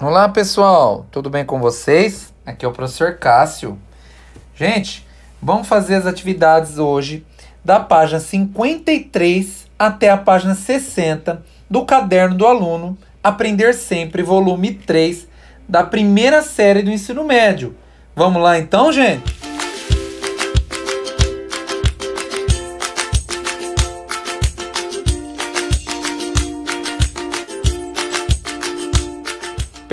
Olá pessoal, tudo bem com vocês? Aqui é o professor Cássio. Gente, vamos fazer as atividades hoje da página 53 até a página 60 do caderno do aluno Aprender Sempre, volume 3, da primeira série do ensino médio. Vamos lá então, gente?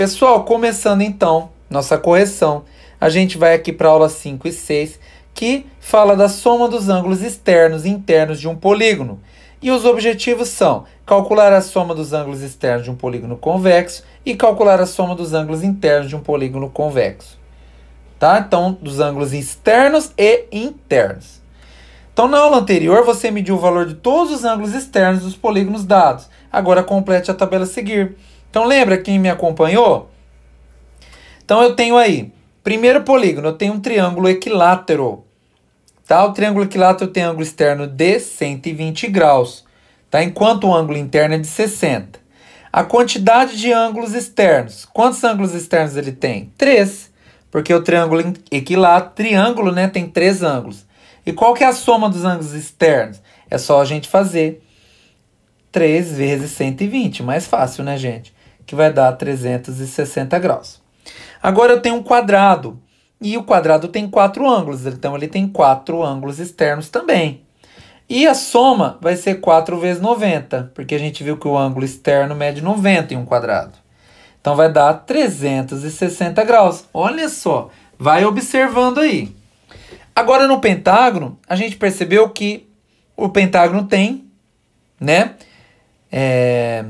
Pessoal, começando então nossa correção, a gente vai aqui para a aula 5 e 6, que fala da soma dos ângulos externos e internos de um polígono. E os objetivos são calcular a soma dos ângulos externos de um polígono convexo e calcular a soma dos ângulos internos de um polígono convexo. Tá? Então, dos ângulos externos e internos. Então, na aula anterior, você mediu o valor de todos os ângulos externos dos polígonos dados. Agora, complete a tabela a seguir. Então lembra quem me acompanhou? Então eu tenho aí, primeiro polígono, eu tenho um triângulo equilátero. Tá? O triângulo equilátero tem ângulo externo de 120 graus, tá? enquanto o ângulo interno é de 60. A quantidade de ângulos externos. Quantos ângulos externos ele tem? Três, porque o triângulo equilátero, triângulo né, tem três ângulos. E qual que é a soma dos ângulos externos? É só a gente fazer 3 vezes 120, mais fácil, né, gente? que vai dar 360 graus. Agora eu tenho um quadrado, e o quadrado tem quatro ângulos, então ele tem quatro ângulos externos também. E a soma vai ser 4 vezes 90, porque a gente viu que o ângulo externo mede 90 em um quadrado. Então vai dar 360 graus. Olha só, vai observando aí. Agora no pentágono, a gente percebeu que o pentágono tem, né? É,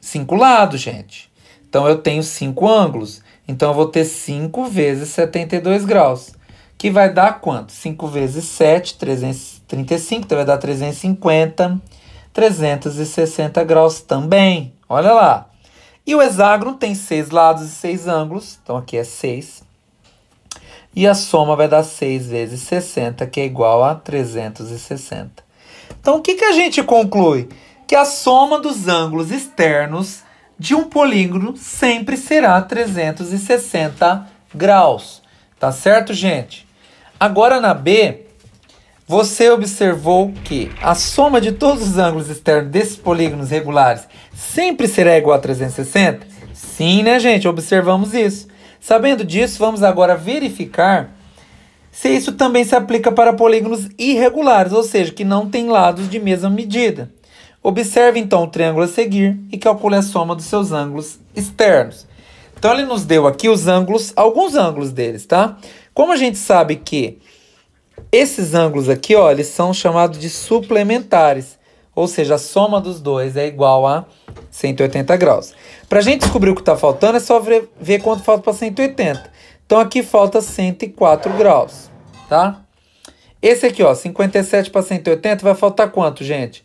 cinco lados, gente. Então eu tenho cinco ângulos. Então eu vou ter 5 vezes 72 graus, que vai dar quanto? 5 vezes 7, 335, então vai dar 350, 360 graus também. Olha lá. E o hexágono tem 6 lados e 6 ângulos, então aqui é 6. E a soma vai dar 6 vezes 60, que é igual a 360. Então, o que, que a gente conclui? que a soma dos ângulos externos de um polígono sempre será 360 graus. Tá certo, gente? Agora na B, você observou que a soma de todos os ângulos externos desses polígonos regulares sempre será igual a 360? Sim, né, gente? Observamos isso. Sabendo disso, vamos agora verificar se isso também se aplica para polígonos irregulares, ou seja, que não têm lados de mesma medida. Observe então o triângulo a seguir e calcule a soma dos seus ângulos externos. Então ele nos deu aqui os ângulos, alguns ângulos deles, tá? Como a gente sabe que esses ângulos aqui, ó, eles são chamados de suplementares, ou seja, a soma dos dois é igual a 180 graus. Para a gente descobrir o que está faltando, é só ver, ver quanto falta para 180. Então aqui falta 104 graus, tá? Esse aqui, ó, 57 para 180 vai faltar quanto, gente?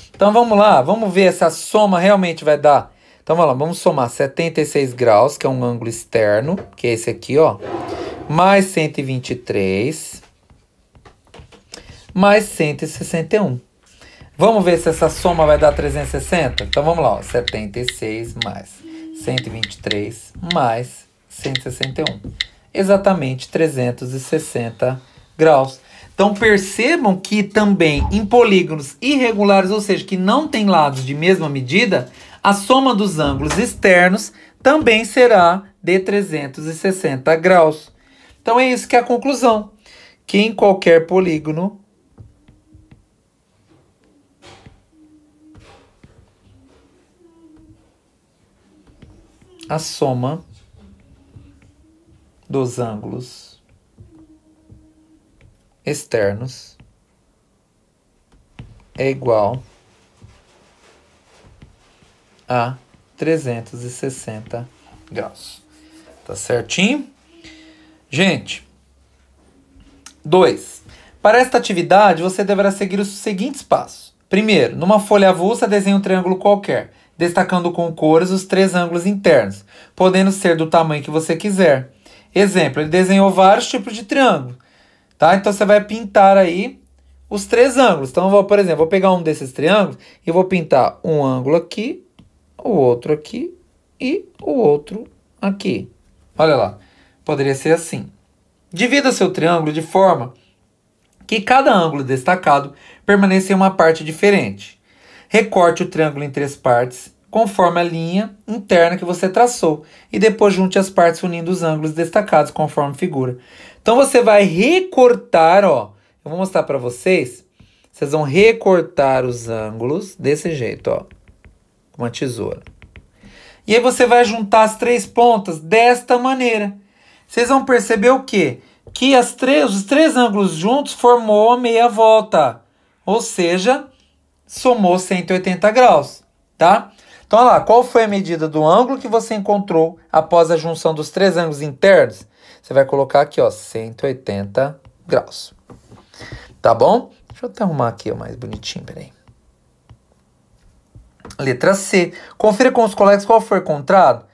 Então vamos lá, vamos ver se a soma realmente vai dar. Então vamos lá, vamos somar 76 graus, que é um ângulo externo, que é esse aqui, ó. Mais 123. Mais 161. Vamos ver se essa soma vai dar 360? Então vamos lá, ó. 76 mais 123 mais 161. Exatamente 360 graus. Então percebam que também em polígonos irregulares, ou seja, que não tem lados de mesma medida, a soma dos ângulos externos também será de 360 graus. Então é isso que é a conclusão, que em qualquer polígono a soma dos ângulos externos é igual a 360 graus. Tá certinho? Gente, 2. Para esta atividade, você deverá seguir os seguintes passos. Primeiro, numa folha avulsa, desenhe um triângulo qualquer, destacando com cores os três ângulos internos, podendo ser do tamanho que você quiser. Exemplo, ele desenhou vários tipos de triângulo. Tá? Então você vai pintar aí os três ângulos. Então, vou, por exemplo, vou pegar um desses triângulos e vou pintar um ângulo aqui, o outro aqui e o outro aqui. Olha lá, poderia ser assim. Divida seu triângulo de forma que cada ângulo destacado permaneça em uma parte diferente. Recorte o triângulo em três partes conforme a linha interna que você traçou e depois junte as partes unindo os ângulos destacados conforme figura. Então você vai recortar, ó. Eu vou mostrar para vocês. Vocês vão recortar os ângulos desse jeito, ó, com uma tesoura. E aí você vai juntar as três pontas desta maneira. Vocês vão perceber o quê? Que as três, os três ângulos juntos formou a meia volta, ou seja, somou 180 graus, tá? Então, olha lá, qual foi a medida do ângulo que você encontrou após a junção dos três ângulos internos? Você vai colocar aqui, ó, 180 graus. Tá bom? Deixa eu até arrumar aqui ó, mais bonitinho, peraí. Letra C. Confira com os colegas qual foi encontrado.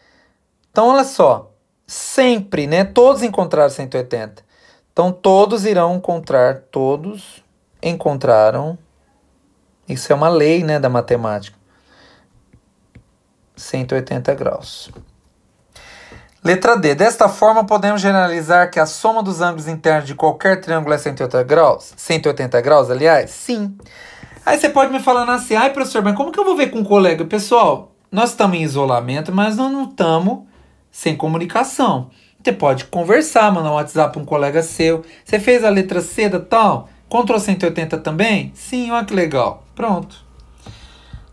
Então, olha só. Sempre, né? Todos encontraram 180. Então, todos irão encontrar, todos encontraram. Isso é uma lei, né, da matemática. 180 graus. Letra D. Desta forma, podemos generalizar que a soma dos ângulos internos de qualquer triângulo é 180 graus? 180 graus, aliás? Sim. Aí você pode me falar assim, ai professor, mas como que eu vou ver com um colega? Pessoal, nós estamos em isolamento, mas nós não estamos sem comunicação. Você pode conversar, mandar um WhatsApp para um colega seu. Você fez a letra C da tal? Ctrl 180 também? Sim, olha que legal. Pronto.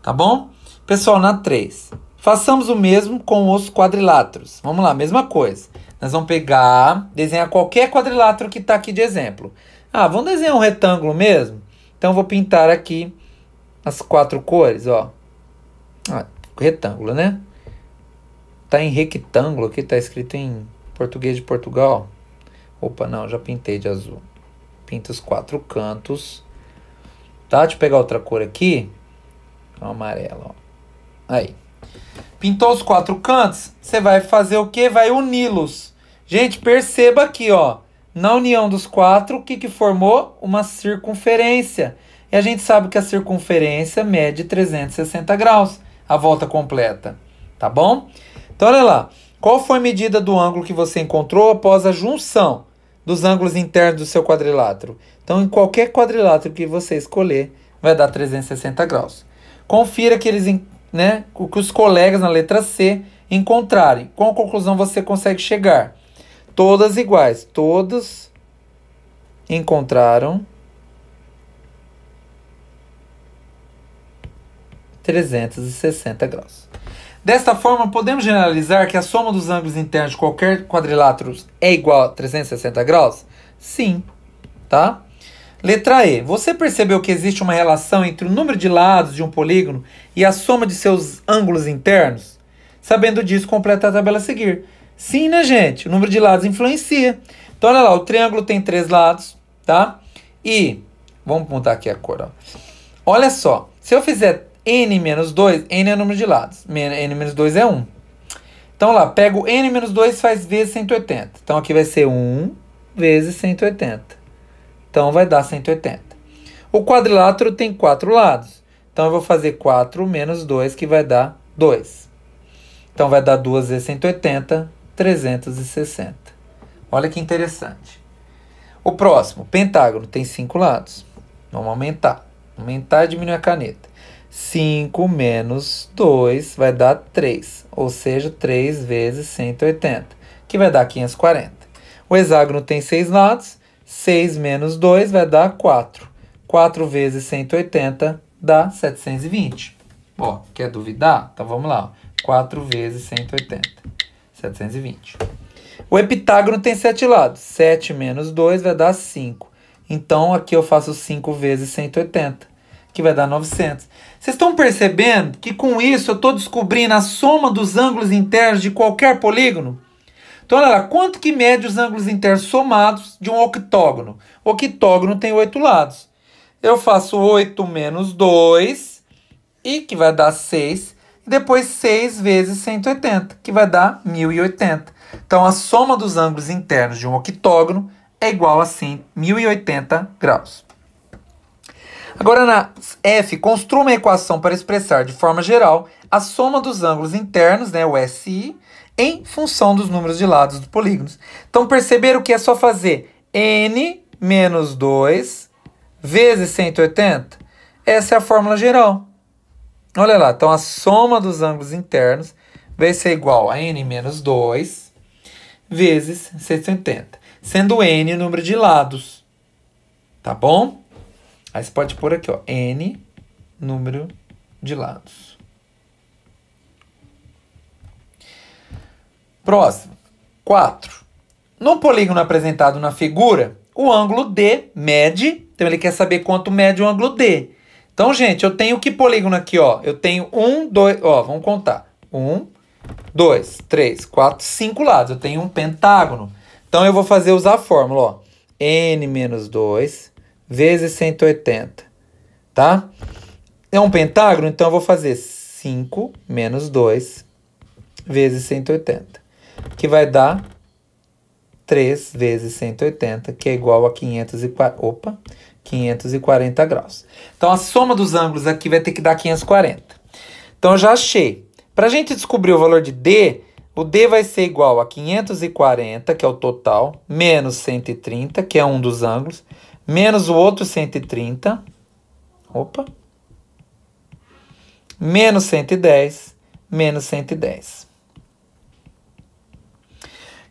Tá bom? Pessoal, na 3. Façamos o mesmo com os quadriláteros. Vamos lá, mesma coisa. Nós vamos pegar, desenhar qualquer quadrilátero que está aqui de exemplo. Ah, vamos desenhar um retângulo mesmo? Então, vou pintar aqui as quatro cores, ó. Ah, retângulo, né? Tá em retângulo aqui, tá escrito em português de Portugal. Opa, não, já pintei de azul. Pinta os quatro cantos. Tá? Deixa eu pegar outra cor aqui. amarelo, ó. Aí. Pintou os quatro cantos, você vai fazer o que? Vai uni-los. Gente, perceba aqui, ó. Na união dos quatro, o que, que formou? Uma circunferência. E a gente sabe que a circunferência mede 360 graus, a volta completa. Tá bom? Então, olha lá. Qual foi a medida do ângulo que você encontrou após a junção dos ângulos internos do seu quadrilátero? Então, em qualquer quadrilátero que você escolher, vai dar 360 graus. Confira que eles né, o que os colegas na letra C encontrarem. Qual conclusão você consegue chegar? Todas iguais, todos encontraram 360 graus. Desta forma, podemos generalizar que a soma dos ângulos internos de qualquer quadrilátero é igual a 360 graus? Sim, tá? Letra E. Você percebeu que existe uma relação entre o número de lados de um polígono e a soma de seus ângulos internos? Sabendo disso, completa a tabela a seguir. Sim, né, gente? O número de lados influencia. Então, olha lá, o triângulo tem três lados, tá? E, vamos montar aqui a cor, ó. Olha só, se eu fizer n menos 2, n é o número de lados. n menos 2 é 1. Então, lá, pego n menos 2 faz vezes 180. Então, aqui vai ser 1 vezes 180. Então vai dar 180. O quadrilátero tem quatro lados. Então eu vou fazer 4 menos 2, que vai dar 2. Então vai dar 2 vezes 180, 360. Olha que interessante. O próximo, pentágono, tem cinco lados. Vamos aumentar. Aumentar e diminuir a caneta. 5 menos 2 vai dar 3, ou seja, 3 vezes 180, que vai dar 540. O hexágono tem seis lados, 6 menos 2 vai dar 4. 4 vezes 180 dá 720. Ó, quer duvidar? Então vamos lá. 4 vezes 180, 720. O heptágono tem 7 lados. 7 menos 2 vai dar 5. Então aqui eu faço 5 vezes 180, que vai dar 900. Vocês estão percebendo que com isso eu estou descobrindo a soma dos ângulos internos de qualquer polígono? Então, olha lá, quanto que mede os ângulos internos somados de um octógono? O octógono tem oito lados. Eu faço 8 menos 2, e que vai dar 6. Depois 6 vezes 180, que vai dar 1080. Então, a soma dos ângulos internos de um octógono é igual a 1080 assim, graus. Agora, na F, construa uma equação para expressar de forma geral a soma dos ângulos internos, né, o SI, em função dos números de lados do polígono. Então, perceberam que é só fazer n menos 2 vezes 180? Essa é a fórmula geral. Olha lá, então a soma dos ângulos internos vai ser igual a n menos 2 vezes 180, sendo n o número de lados, tá bom? Aí você pode pôr aqui, ó, n número de lados. Próximo. 4. No polígono apresentado na figura, o ângulo D mede, então ele quer saber quanto mede o ângulo D. Então, gente, eu tenho que polígono aqui, ó? Eu tenho um, dois, ó, vamos contar. Um, dois, três, quatro, cinco lados. Eu tenho um pentágono. Então, eu vou fazer usar a fórmula, ó. N menos 2 vezes 180, tá? É um pentágono, então eu vou fazer 5 menos 2 vezes 180 que vai dar 3 vezes 180, que é igual a 540, opa, 540 graus. Então, a soma dos ângulos aqui vai ter que dar 540. Então, eu já achei. Para a gente descobrir o valor de D, o D vai ser igual a 540, que é o total, menos 130, que é um dos ângulos, menos o outro 130, opa, menos 110, menos 110.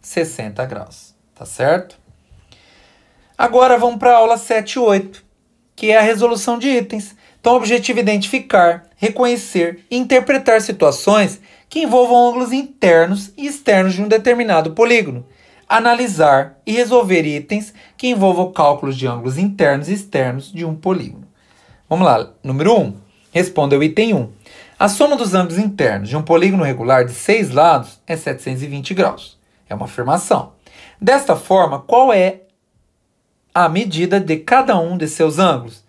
60 graus, tá certo? Agora vamos para a aula 7 e 8, que é a resolução de itens. Então, o objetivo é identificar, reconhecer e interpretar situações que envolvam ângulos internos e externos de um determinado polígono. Analisar e resolver itens que envolvam cálculos de ângulos internos e externos de um polígono. Vamos lá, número 1. Responda o item 1. A soma dos ângulos internos de um polígono regular de seis lados é 720 graus. É uma afirmação. Desta forma, qual é a medida de cada um de seus ângulos?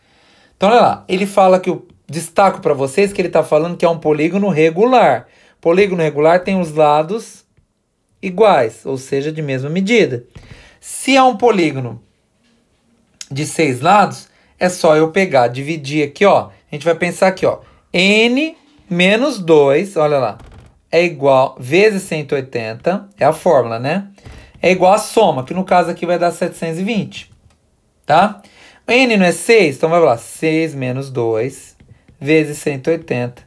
Então, olha lá, ele fala que eu destaco para vocês que ele está falando que é um polígono regular. Polígono regular tem os lados iguais, ou seja, de mesma medida. Se é um polígono de seis lados, é só eu pegar, dividir aqui, ó. A gente vai pensar aqui, ó. N menos 2, olha lá é igual vezes 180, é a fórmula, né? É igual a soma, que no caso aqui vai dar 720, tá? N não é 6, então vai lá, 6 menos 2 vezes 180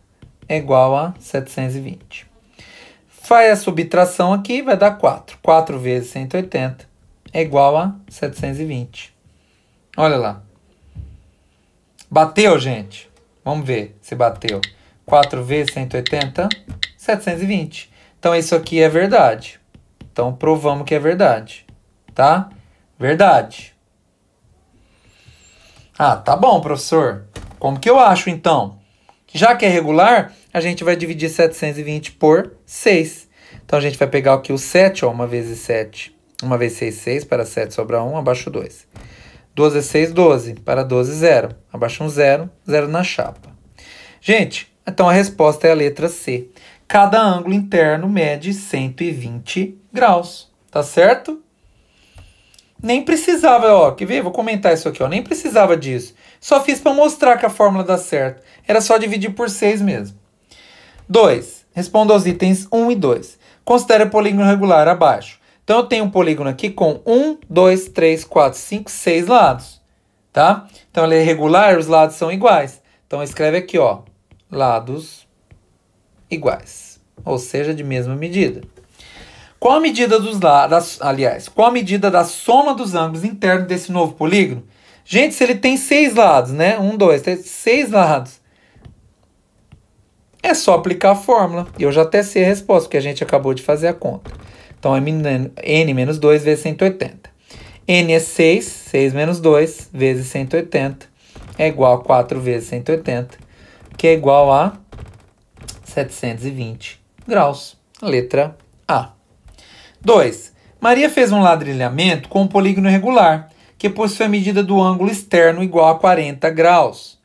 é igual a 720. Faz a subtração aqui, vai dar 4. 4 vezes 180 é igual a 720. Olha lá. Bateu, gente? Vamos ver se bateu. 4 vezes 180 720. Então isso aqui é verdade. Então provamos que é verdade, tá? Verdade. Ah, tá bom, professor. Como que eu acho então? Já que é regular, a gente vai dividir 720 por 6. Então a gente vai pegar aqui o 7, ó, 1 vezes 7. 1 vezes 6, 6, para 7 sobra 1, abaixo 2. 12 vezes 6, 12, para 12, 0. Abaixo 1, 0, 0 na chapa. Gente, então a resposta é a letra C. Cada ângulo interno mede 120 graus, tá certo? Nem precisava, ó, quer ver? Vou comentar isso aqui, ó. Nem precisava disso. Só fiz para mostrar que a fórmula dá certo. Era só dividir por 6 mesmo. 2. Respondo aos itens 1 e 2. Considere o polígono regular abaixo. Então, eu tenho um polígono aqui com 1, 2, 3, 4, 5, 6 lados. Tá? Então, ele é regular, os lados são iguais. Então, escreve aqui, ó. Lados iguais, ou seja, de mesma medida. Qual a medida dos lados, aliás, qual a medida da soma dos ângulos internos desse novo polígono? Gente, se ele tem seis lados, né? Um, dois, três, seis lados. É só aplicar a fórmula. E Eu já até sei a resposta, porque a gente acabou de fazer a conta. Então, é n menos 2 vezes 180. n é 6, 6 menos 2 vezes 180 é igual a 4 vezes 180, que é igual a 720 graus. Letra A. 2. Maria fez um ladrilhamento com um polígono regular, que possui a medida do ângulo externo igual a 40 graus.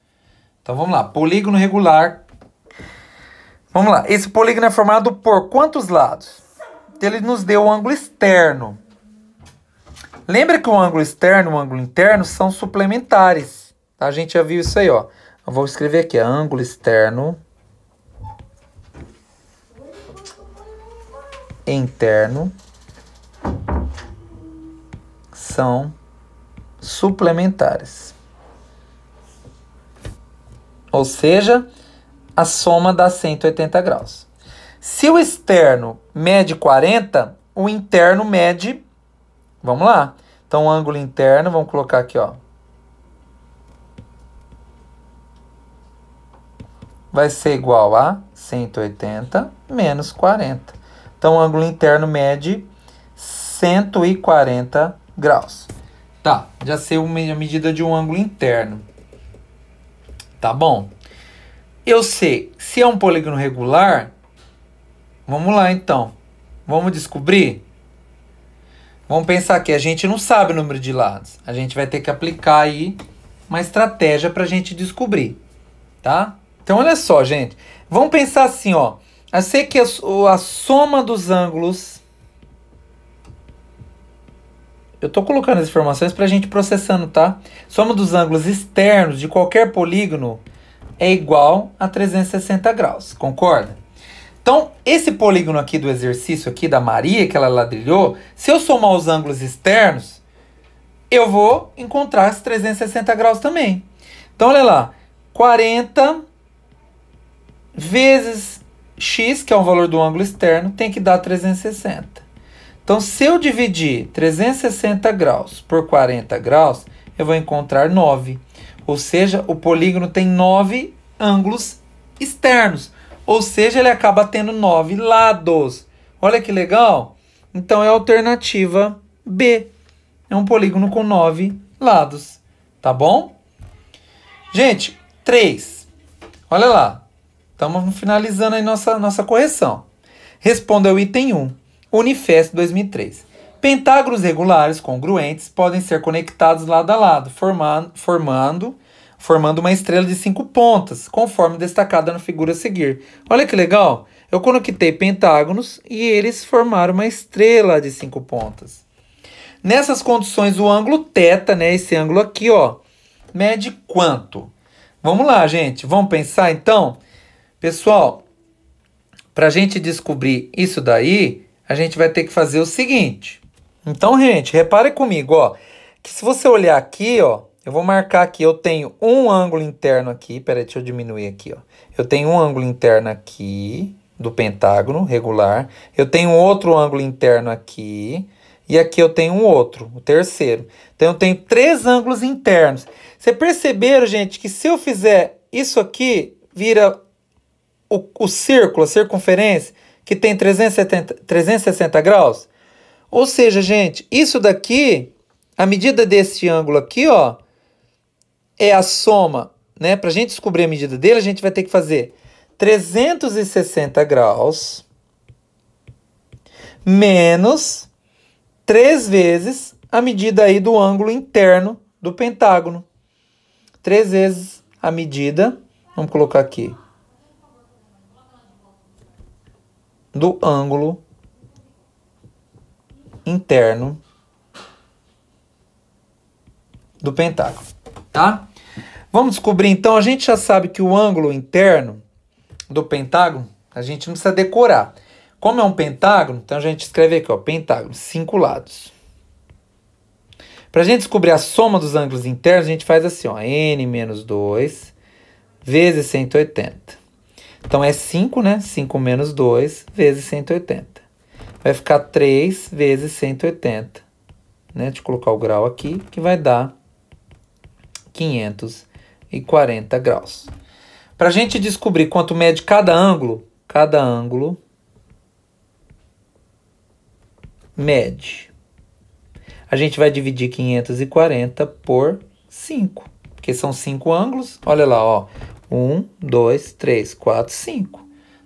Então vamos lá, polígono regular. Vamos lá, esse polígono é formado por quantos lados? Ele nos deu o ângulo externo. Lembra que o ângulo externo e o ângulo interno são suplementares. Tá, a gente já viu isso aí, ó. Eu vou escrever aqui, ângulo externo interno são suplementares. Ou seja, a soma dá 180 graus. Se o externo mede 40, o interno mede. Vamos lá. Então, o ângulo interno, vamos colocar aqui, ó. Vai ser igual a 180 menos 40. Então, o ângulo interno mede 140 graus. Tá, já sei a medida de um ângulo interno. Tá bom. Eu sei, se é um polígono regular, vamos lá então. Vamos descobrir? Vamos pensar que a gente não sabe o número de lados. A gente vai ter que aplicar aí uma estratégia para a gente descobrir, tá? Então, olha só, gente. Vamos pensar assim, ó. A ser que a soma dos ângulos. Eu estou colocando as informações para a gente processando, tá? Soma dos ângulos externos de qualquer polígono é igual a 360 graus, concorda? Então, esse polígono aqui do exercício aqui da Maria, que ela ladrilhou, se eu somar os ângulos externos, eu vou encontrar os 360 graus também. Então, olha lá, 40 vezes x, que é o valor do ângulo externo, tem que dar 360. Então, se eu dividir 360 graus por 40 graus, eu vou encontrar 9. Ou seja, o polígono tem 9 ângulos externos. Ou seja, ele acaba tendo 9 lados. Olha que legal! Então, é a alternativa B. É um polígono com 9 lados. Tá bom? Gente, 3. Olha lá. Estamos finalizando aí nossa, nossa correção. Responda ao item 1, Unifest 2003. Pentágonos regulares congruentes podem ser conectados lado a lado, formando, formando, formando uma estrela de cinco pontas, conforme destacada na figura a seguir. Olha que legal! Eu conectei pentágonos e eles formaram uma estrela de cinco pontas. Nessas condições, o ângulo θ, né, esse ângulo aqui, ó, mede quanto? Vamos lá, gente. Vamos pensar então Pessoal, para a gente descobrir isso daí, a gente vai ter que fazer o seguinte. Então, gente, repare comigo, ó, que se você olhar aqui, ó, eu vou marcar aqui, eu tenho um ângulo interno aqui, peraí, deixa eu diminuir aqui, ó. Eu tenho um ângulo interno aqui do pentágono regular, eu tenho outro ângulo interno aqui, e aqui eu tenho um outro, o terceiro. Então, eu tenho três ângulos internos. Você perceberam, gente, que se eu fizer isso aqui, vira o, o círculo, a circunferência, que tem 370, 360 graus. Ou seja, gente, isso daqui, a medida desse ângulo aqui, ó, é a soma, né? Para a gente descobrir a medida dele, a gente vai ter que fazer 360 graus menos 3 vezes a medida aí do ângulo interno do pentágono. 3 vezes a medida, vamos colocar aqui, do ângulo interno do pentágono, tá? Vamos descobrir então, a gente já sabe que o ângulo interno do pentágono, a gente não precisa decorar. Como é um pentágono, então a gente escreve aqui, ó, pentágono, cinco lados. Para a gente descobrir a soma dos ângulos internos, a gente faz assim, ó, n menos 2 vezes 180. Então é 5, né? 5 menos 2 vezes 180. Vai ficar 3 vezes 180. Né? Deixa eu colocar o grau aqui, que vai dar 540 graus. Para a gente descobrir quanto mede cada ângulo, cada ângulo mede. A gente vai dividir 540 por 5, porque são 5 ângulos. Olha lá, ó. 1, 2, 3, 4, 5.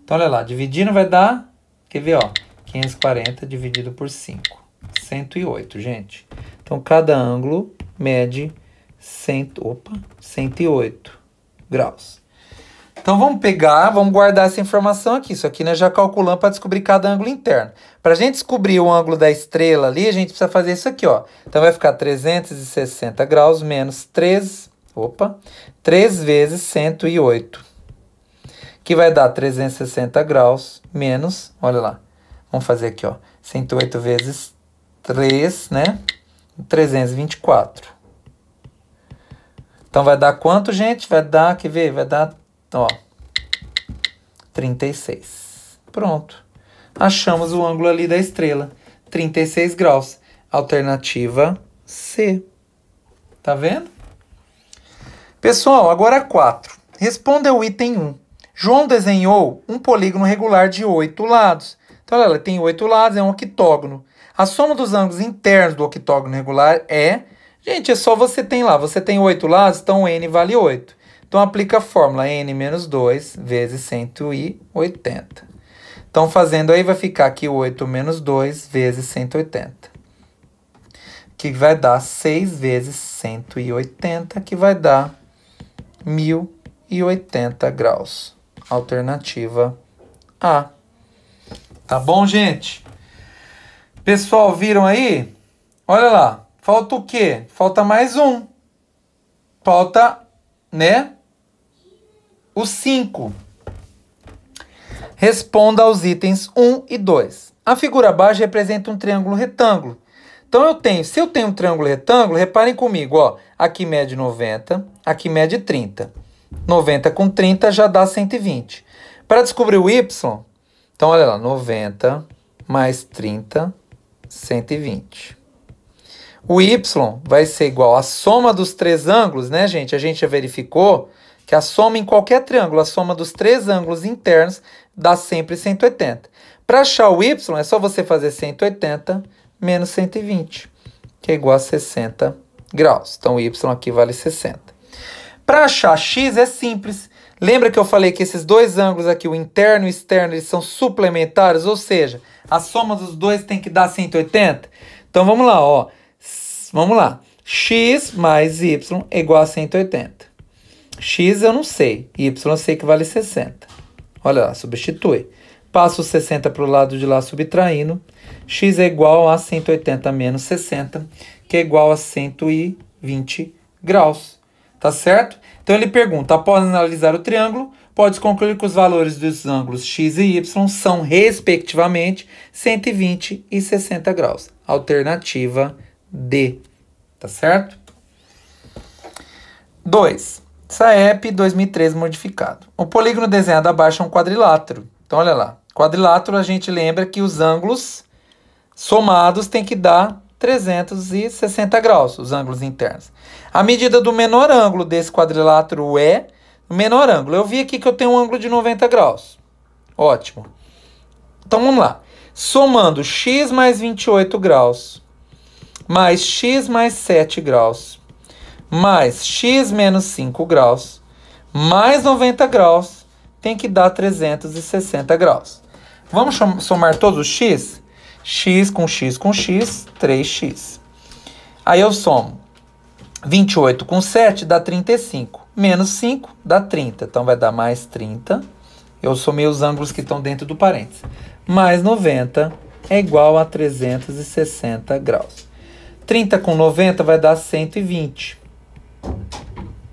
Então, olha lá, dividindo vai dar, quer ver, ó, 540 dividido por 5, 108, gente. Então, cada ângulo mede 100, opa, 108 graus. Então, vamos pegar, vamos guardar essa informação aqui. Isso aqui nós já calculamos para descobrir cada ângulo interno. Para a gente descobrir o ângulo da estrela ali, a gente precisa fazer isso aqui, ó. Então, vai ficar 360 graus menos 3 opa, 3 vezes 108, que vai dar 360 graus menos, olha lá, vamos fazer aqui, ó, 108 vezes 3, né, 324. Então vai dar quanto, gente? Vai dar, quer ver, vai dar, ó, 36. Pronto. Achamos o ângulo ali da estrela, 36 graus. Alternativa C. Tá vendo? Pessoal, agora 4. Responda o item 1. João desenhou um polígono regular de 8 lados. Então, ela tem 8 lados, é um octógono. A soma dos ângulos internos do octógono regular é... Gente, é só você tem lá. Você tem 8 lados, então n vale 8. Então, aplica a fórmula n menos 2 vezes 180. Então, fazendo aí, vai ficar aqui 8 menos 2 vezes 180. Que vai dar 6 vezes 180, que vai dar 1080 graus. Alternativa A. Tá bom, gente? Pessoal, viram aí? Olha lá. Falta o quê? Falta mais um. Falta, né? O 5. Responda aos itens 1 um e 2. A figura abaixo representa um triângulo retângulo então eu tenho, se eu tenho um triângulo retângulo, reparem comigo, ó, aqui mede 90, aqui mede 30. 90 com 30 já dá 120. Para descobrir o y, então olha lá, 90 mais 30, 120. O y vai ser igual à soma dos três ângulos, né, gente? A gente já verificou que a soma em qualquer triângulo, a soma dos três ângulos internos dá sempre 180. Para achar o y, é só você fazer 180 menos 120, que é igual a 60 graus. Então, y aqui vale 60. Para achar x é simples. Lembra que eu falei que esses dois ângulos aqui, o interno e o externo, eles são suplementares, ou seja, a soma dos dois tem que dar 180? Então vamos lá, ó. Vamos lá. x mais y é igual a 180. x eu não sei, y eu sei que vale 60. Olha lá, substitui. Passo 60 para o lado de lá subtraindo. x é igual a 180 menos 60, que é igual a 120 graus. Tá certo? Então ele pergunta, após analisar o triângulo, pode concluir que os valores dos ângulos x e y são, respectivamente, 120 e 60 graus. Alternativa D. Tá certo? 2. SAEP 2013 modificado. O polígono desenhado abaixo é um quadrilátero. Então, olha lá. Quadrilátero, a gente lembra que os ângulos somados têm que dar 360 graus, os ângulos internos. A medida do menor ângulo desse quadrilátero é o menor ângulo. Eu vi aqui que eu tenho um ângulo de 90 graus. Ótimo. Então vamos lá. Somando x mais 28 graus, mais x mais 7 graus, mais x menos 5 graus, mais 90 graus, tem que dar 360 graus. Vamos somar todos os x? x com x com x, 3x. Aí eu somo 28 com 7 dá 35, menos 5 dá 30, então vai dar mais 30. Eu somei os ângulos que estão dentro do parênteses. Mais 90 é igual a 360 graus. 30 com 90 vai dar 120.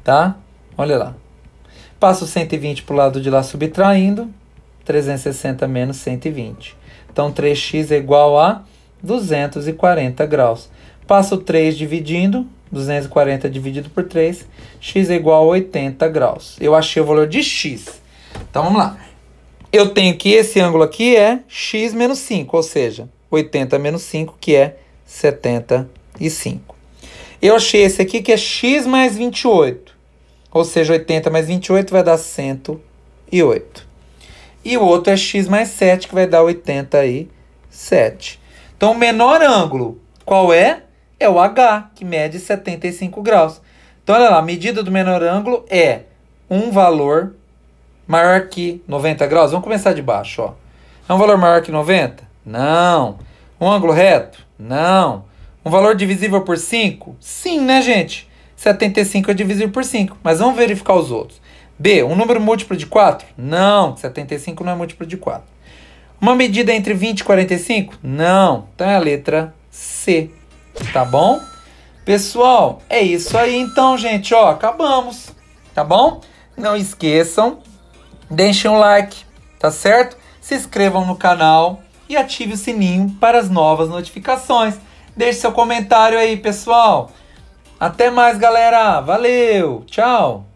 Tá? Olha lá. Passo 120 para o lado de lá subtraindo, 360 menos 120. Então, 3x é igual a 240 graus. Passo 3 dividindo, 240 dividido por 3, x é igual a 80 graus. Eu achei o valor de x. Então, vamos lá. Eu tenho que esse ângulo aqui é x menos 5, ou seja, 80 menos 5, que é 75. Eu achei esse aqui que é x mais 28. Ou seja, 80 mais 28 vai dar 108. E o outro é x mais 7, que vai dar 87. Então, o menor ângulo, qual é? É o H, que mede 75 graus. Então, olha lá, a medida do menor ângulo é um valor maior que 90 graus. Vamos começar de baixo, ó. É um valor maior que 90? Não. Um ângulo reto? Não. Um valor divisível por 5? Sim, né, gente? 75 é divisível por 5. Mas vamos verificar os outros. B, um número múltiplo de 4? Não, 75 não é múltiplo de 4. Uma medida entre 20 e 45? Não. Então é a letra C. Tá bom? Pessoal, é isso aí então, gente. Ó, acabamos. Tá bom? Não esqueçam, deixem um like, tá certo? Se inscrevam no canal e ative o sininho para as novas notificações. Deixe seu comentário aí, pessoal. Até mais, galera. Valeu. Tchau.